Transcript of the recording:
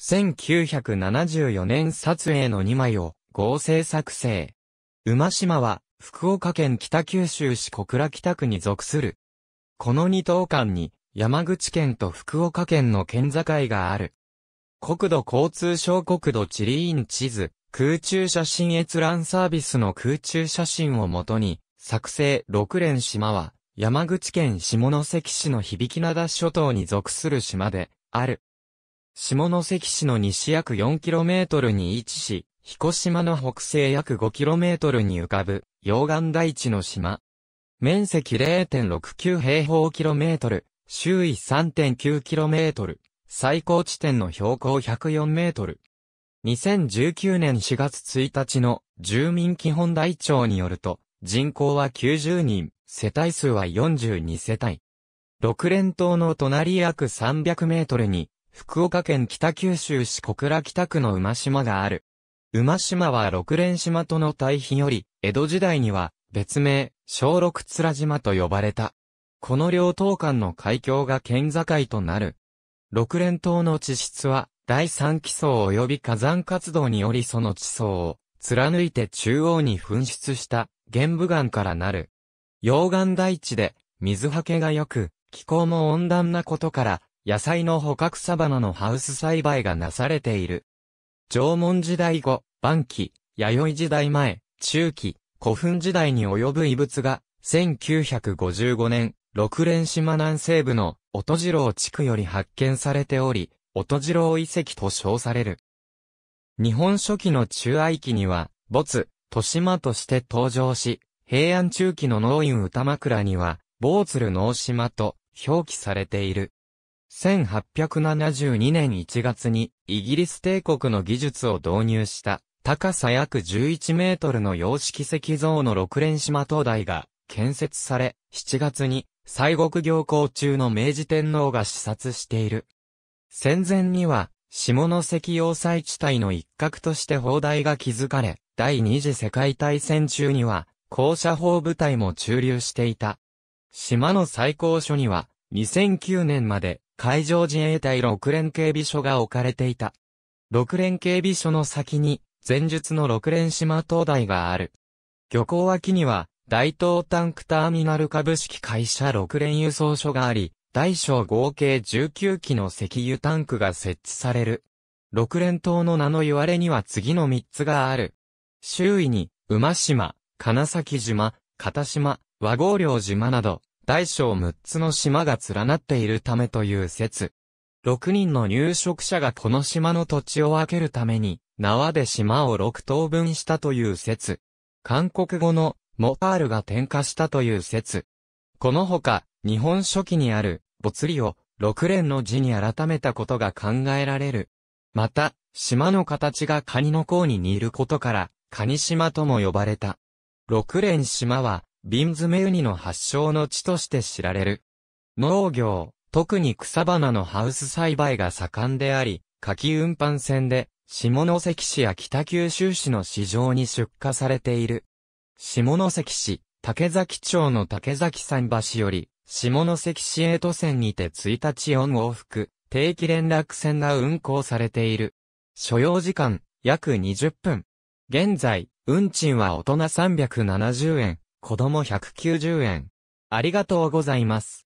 1974年撮影の2枚を合成作成。馬島は福岡県北九州市小倉北区に属する。この2等間に山口県と福岡県の県境がある。国土交通省国土地理院地図、空中写真閲覧サービスの空中写真をもとに、作成6連島は、山口県下関市の響灘諸島に属する島で、ある。下関市の西約 4km に位置し、彦島の北西約 5km に浮かぶ、溶岩台地の島。面積0.69平方キロメートル、周囲3.9キロメートル、最高地点の標高104メートル。2019年4月1日の住民基本台帳によると、人口は90人、世帯数は42世帯。六連島の隣約300メートルに、福岡県北九州市小倉北区の馬島がある。馬島は六連島との対比より、江戸時代には別名、小六面島と呼ばれた。この両島間の海峡が県境となる。六連島の地質は、第三基層及び火山活動によりその地層を貫いて中央に噴出した玄武岩からなる。溶岩大地で水はけが良く、気候も温暖なことから野菜の捕獲サバナのハウス栽培がなされている。縄文時代後、晩期、弥生時代前、中期、古墳時代に及ぶ遺物が、1955年、六連島南西部の音次郎地区より発見されており、音次郎遺跡と称される。日本初期の中愛期には、没、豊島として登場し、平安中期の農院歌枕には、坊鶴農島と表記されている。1872年1月にイギリス帝国の技術を導入した高さ約11メートルの洋式石像の六連島灯台が建設され、7月に西国行幸中の明治天皇が視察している。戦前には下関要塞地帯の一角として砲台が築かれ、第二次世界大戦中には高射砲部隊も駐留していた。島の最高所には2009年まで海上自衛隊6連警備所が置かれていた。6連警備所の先に、前述の6連島灯台がある。漁港脇には、大東タンクターミナル株式会社6連輸送所があり、大小合計19機の石油タンクが設置される。6連島の名の言われには次の3つがある。周囲に、馬島、金崎島、片島、和合領島など、大小6つの島が連なっているためという説。6人の入植者がこの島の土地を分けるために、縄で島を6等分したという説。韓国語のモパールが点火したという説。このほか、日本初期にある、ボツリを、6連の字に改めたことが考えられる。また、島の形がカニの甲に似ることから、カニ島とも呼ばれた。六連島は、瓶詰めウニの発祥の地として知られる。農業、特に草花のハウス栽培が盛んであり、柿運搬船で、下関市や北九州市の市場に出荷されている。下関市、竹崎町の竹崎桟橋より、下関市へ都線にて1日4往復、定期連絡船が運行されている。所要時間、約20分。現在、運賃は大人370円、子供190円。ありがとうございます。